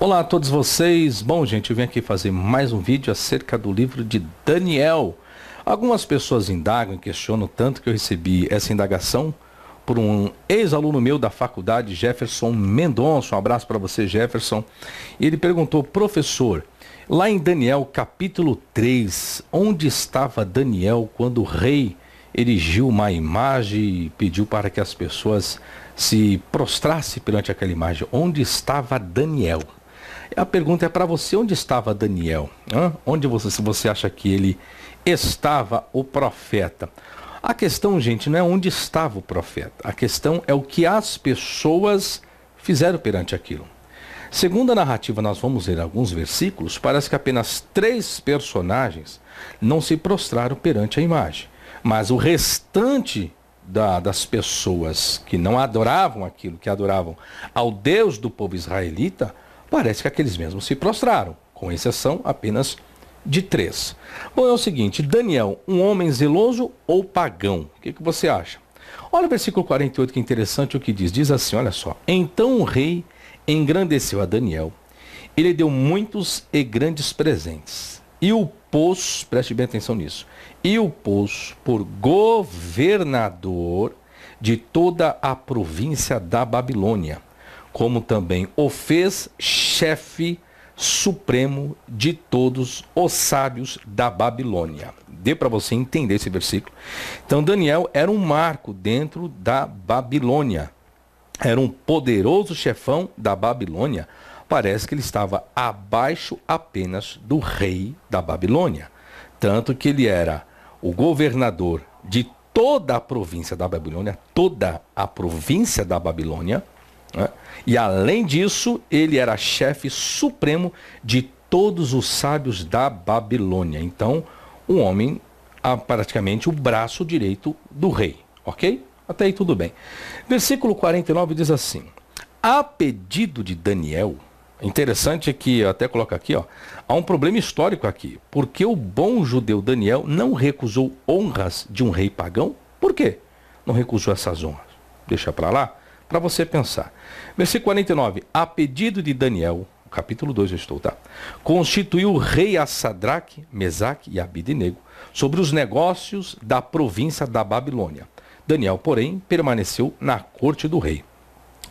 Olá a todos vocês. Bom, gente, eu vim aqui fazer mais um vídeo acerca do livro de Daniel. Algumas pessoas indagam e questionam tanto que eu recebi essa indagação por um ex-aluno meu da faculdade, Jefferson Mendonça. Um abraço para você, Jefferson. Ele perguntou: "Professor, lá em Daniel, capítulo 3, onde estava Daniel quando o rei erigiu uma imagem e pediu para que as pessoas se prostrassem perante aquela imagem? Onde estava Daniel?" A pergunta é para você, onde estava Daniel? Hã? Onde você, se você acha que ele estava o profeta? A questão, gente, não é onde estava o profeta. A questão é o que as pessoas fizeram perante aquilo. Segundo a narrativa, nós vamos ler alguns versículos, parece que apenas três personagens não se prostraram perante a imagem. Mas o restante da, das pessoas que não adoravam aquilo, que adoravam ao Deus do povo israelita, parece que aqueles mesmos se prostraram, com exceção apenas de três. Bom, é o seguinte, Daniel, um homem zeloso ou pagão? O que, que você acha? Olha o versículo 48 que é interessante o que diz. Diz assim, olha só. Então o rei engrandeceu a Daniel. Ele deu muitos e grandes presentes. E o pôs, preste bem atenção nisso, e o pôs por governador de toda a província da Babilônia como também o fez chefe supremo de todos os sábios da Babilônia. Dê para você entender esse versículo. Então Daniel era um marco dentro da Babilônia. Era um poderoso chefão da Babilônia. Parece que ele estava abaixo apenas do rei da Babilônia. Tanto que ele era o governador de toda a província da Babilônia, toda a província da Babilônia, né? E além disso, ele era chefe supremo de todos os sábios da Babilônia. Então, um homem, ah, praticamente o braço direito do rei. Ok? Até aí tudo bem. Versículo 49 diz assim: A pedido de Daniel. Interessante é que, até coloca aqui, ó, há um problema histórico aqui. Porque o bom judeu Daniel não recusou honras de um rei pagão? Por quê? Não recusou essas honras. Deixa para lá para você pensar. Versículo 49. A pedido de Daniel, capítulo 2 eu estou, tá? Constituiu o rei a Sadraque, Mesaque e Abidinego sobre os negócios da província da Babilônia. Daniel, porém, permaneceu na corte do rei.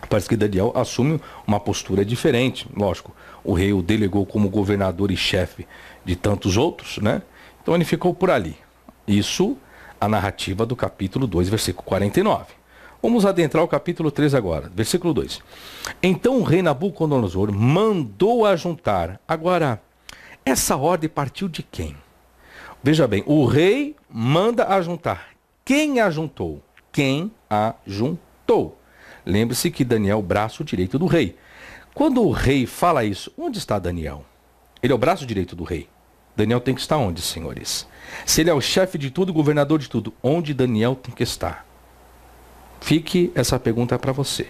Parece que Daniel assume uma postura diferente, lógico. O rei o delegou como governador e chefe de tantos outros, né? Então ele ficou por ali. Isso a narrativa do capítulo 2, versículo 49. Vamos adentrar o capítulo 3 agora, versículo 2. Então o rei Nabucodonosor mandou ajuntar. Agora, essa ordem partiu de quem? Veja bem, o rei manda ajuntar. Quem ajuntou? Quem ajuntou? Lembre-se que Daniel é o braço direito do rei. Quando o rei fala isso, onde está Daniel? Ele é o braço direito do rei. Daniel tem que estar onde, senhores? Se ele é o chefe de tudo, governador de tudo, onde Daniel tem que estar? Fique essa pergunta para você.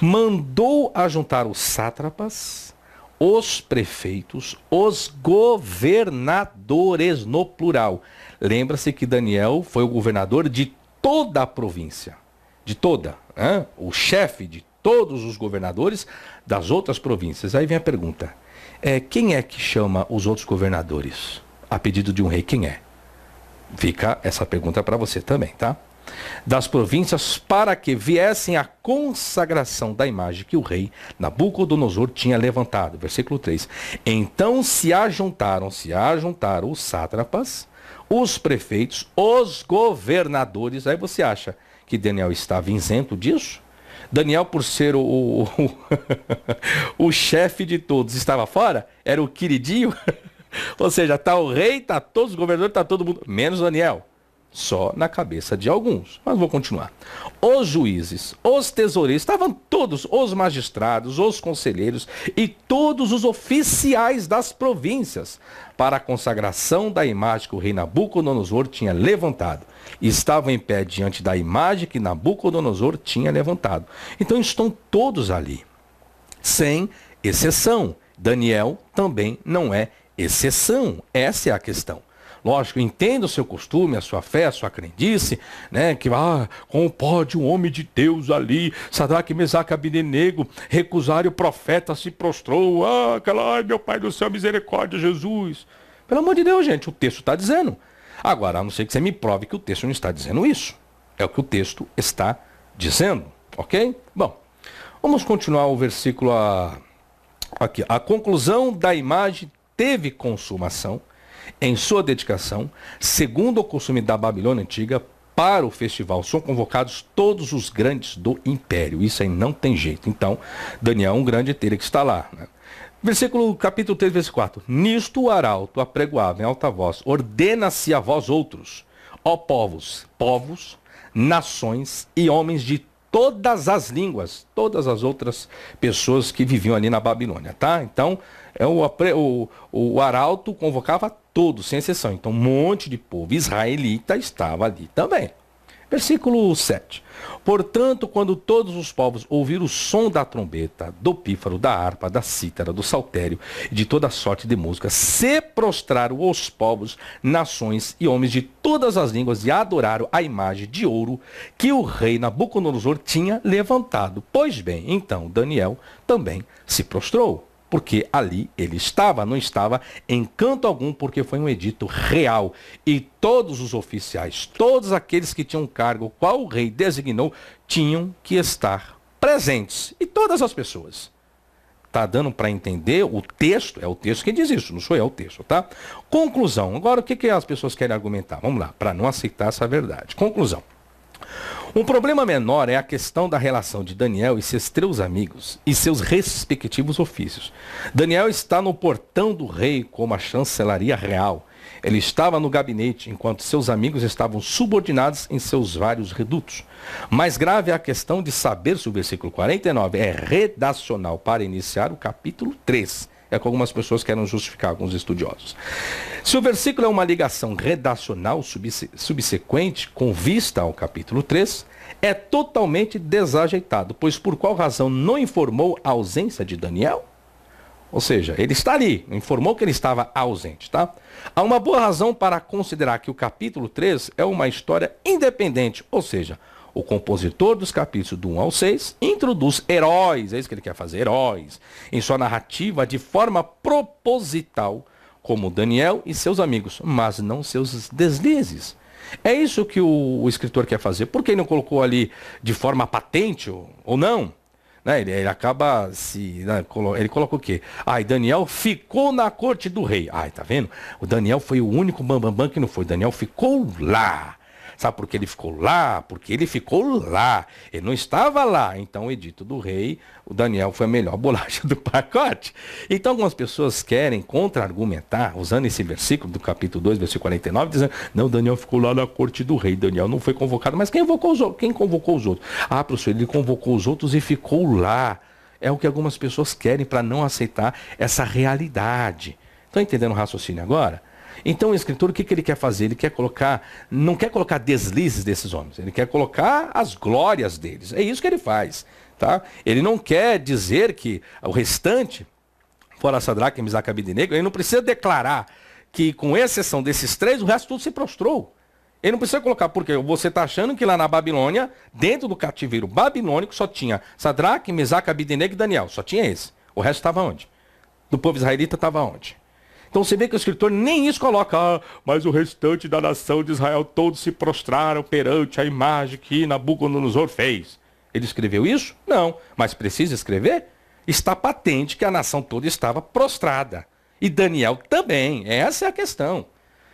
Mandou ajuntar os sátrapas, os prefeitos, os governadores no plural. Lembra-se que Daniel foi o governador de toda a província, de toda, né? o chefe de todos os governadores das outras províncias. Aí vem a pergunta: é, quem é que chama os outros governadores a pedido de um rei? Quem é? Fica essa pergunta para você também, tá? das províncias para que viessem a consagração da imagem que o rei Nabucodonosor tinha levantado. Versículo 3. Então se ajuntaram, se ajuntaram os sátrapas, os prefeitos, os governadores. Aí você acha que Daniel estava isento disso? Daniel, por ser o, o, o, o chefe de todos, estava fora? Era o queridinho? Ou seja, está o rei, está todos os governadores, está todo mundo, menos Daniel. Só na cabeça de alguns. Mas vou continuar. Os juízes, os tesoureiros, estavam todos os magistrados, os conselheiros e todos os oficiais das províncias para a consagração da imagem que o rei Nabucodonosor tinha levantado. Estavam em pé diante da imagem que Nabucodonosor tinha levantado. Então estão todos ali, sem exceção. Daniel também não é exceção. Essa é a questão. Lógico, entenda o seu costume, a sua fé, a sua crendice, né? Que ah, como pode um homem de Deus ali, Sadraque, Mesaque, Abidenego, recusar e o profeta se prostrou. Ah, aquela, ai meu Pai do céu, misericórdia, Jesus. Pelo amor de Deus, gente, o texto está dizendo. Agora, a não ser que você me prove que o texto não está dizendo isso. É o que o texto está dizendo, ok? Bom, vamos continuar o versículo a... aqui. A conclusão da imagem teve consumação, em sua dedicação, segundo o costume da Babilônia Antiga, para o festival são convocados todos os grandes do império. Isso aí não tem jeito. Então, Daniel, um grande, teria que estar lá. Né? Versículo capítulo 3, versículo 4. Nisto o arauto apregoava em alta voz: Ordena-se a vós outros, ó povos, povos, nações e homens de todas as línguas, todas as outras pessoas que viviam ali na Babilônia, tá? Então, é o, o, o arauto convocava todos, sem exceção. Então, um monte de povo israelita estava ali também. Versículo 7. Portanto, quando todos os povos ouviram o som da trombeta, do pífaro, da harpa, da cítara, do saltério e de toda sorte de música, se prostraram os povos, nações e homens de todas as línguas e adoraram a imagem de ouro que o rei Nabucodonosor tinha levantado. Pois bem, então Daniel também se prostrou porque ali ele estava, não estava em canto algum, porque foi um edito real. E todos os oficiais, todos aqueles que tinham cargo, qual o rei designou, tinham que estar presentes. E todas as pessoas. Está dando para entender o texto, é o texto que diz isso, não sou eu o texto, tá? Conclusão. Agora, o que, que as pessoas querem argumentar? Vamos lá, para não aceitar essa verdade. Conclusão. Um problema menor é a questão da relação de Daniel e seus três amigos e seus respectivos ofícios. Daniel está no portão do rei como a chancelaria real. Ele estava no gabinete, enquanto seus amigos estavam subordinados em seus vários redutos. Mais grave é a questão de saber se o versículo 49 é redacional para iniciar o capítulo 3 é algumas pessoas querem justificar, alguns estudiosos. Se o versículo é uma ligação redacional subsequente com vista ao capítulo 3, é totalmente desajeitado, pois por qual razão não informou a ausência de Daniel? Ou seja, ele está ali, informou que ele estava ausente, tá? Há uma boa razão para considerar que o capítulo 3 é uma história independente, ou seja, o compositor dos capítulos do 1 ao 6 introduz heróis, é isso que ele quer fazer, heróis, em sua narrativa de forma proposital, como Daniel e seus amigos, mas não seus deslizes. É isso que o, o escritor quer fazer. Por que ele não colocou ali de forma patente ou, ou não? Né? Ele, ele, acaba se. Né? Ele coloca o quê? Ai, Daniel ficou na corte do rei. Ai, tá vendo? O Daniel foi o único bambambam bam, bam que não foi. Daniel ficou lá. Sabe por que ele ficou lá? Porque ele ficou lá. Ele não estava lá. Então, o edito do rei, o Daniel foi a melhor bolacha do pacote. Então, algumas pessoas querem contra-argumentar, usando esse versículo do capítulo 2, versículo 49, dizendo, não, Daniel ficou lá na corte do rei. Daniel não foi convocado. Mas quem convocou os outros? Quem convocou os outros? Ah, professor, ele convocou os outros e ficou lá. É o que algumas pessoas querem para não aceitar essa realidade. Estão entendendo o raciocínio agora? Então o escritor, o que, que ele quer fazer? Ele quer colocar, não quer colocar deslizes desses homens, ele quer colocar as glórias deles. É isso que ele faz. Tá? Ele não quer dizer que o restante, fora Sadraque, Misaque e Abednego, ele não precisa declarar que, com exceção desses três, o resto tudo se prostrou. Ele não precisa colocar, porque você está achando que lá na Babilônia, dentro do cativeiro babilônico, só tinha Sadraque, Mesaque, Negro e Daniel. Só tinha esse. O resto estava onde? Do povo israelita estava onde? Então você vê que o escritor nem isso coloca, ah, mas o restante da nação de Israel todos se prostraram perante a imagem que Nabucodonosor fez. Ele escreveu isso? Não. Mas precisa escrever? Está patente que a nação toda estava prostrada. E Daniel também. Essa é a questão.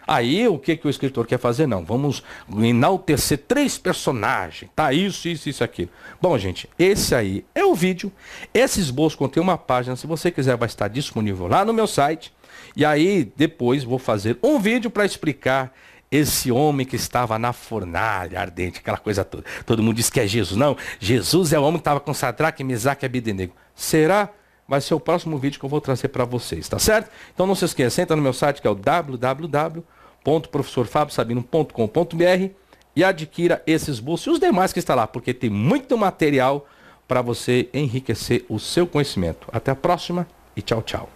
Aí o que, que o escritor quer fazer? Não, vamos enaltecer três personagens, tá? Isso, isso, isso, aquilo. Bom, gente, esse aí é o vídeo. Esse esboço contém uma página. Se você quiser, vai estar disponível lá no meu site e aí, depois, vou fazer um vídeo para explicar esse homem que estava na fornalha ardente, aquela coisa toda. Todo mundo diz que é Jesus. Não, Jesus é o homem que estava com Sadraque, Mesaque e Abednego. Será? Vai ser o próximo vídeo que eu vou trazer para vocês, tá certo? Então não se esqueça, entra no meu site que é o www.professorfabiosabino.com.br e adquira esses bolsos e os demais que está lá, porque tem muito material para você enriquecer o seu conhecimento. Até a próxima e tchau, tchau.